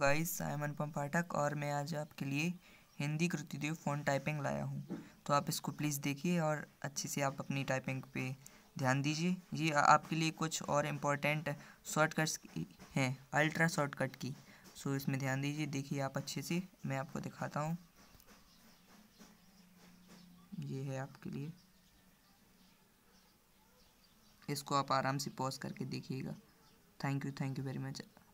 guys I am अनुपम पाठक और मैं आज आपके लिए हिंदी कृतिदेव फ़ोन टाइपिंग लाया हूँ तो आप इसको प्लीज़ देखिए और अच्छे से आप अपनी टाइपिंग पे ध्यान दीजिए ये आपके लिए कुछ और इम्पोर्टेंट शॉर्टकट्स हैं अल्ट्रा शॉर्टकट की सो इसमें ध्यान दीजिए देखिए आप अच्छे से मैं आपको दिखाता हूँ ये है आपके लिए इसको आप आराम से पॉज करके देखिएगा thank you thank you very much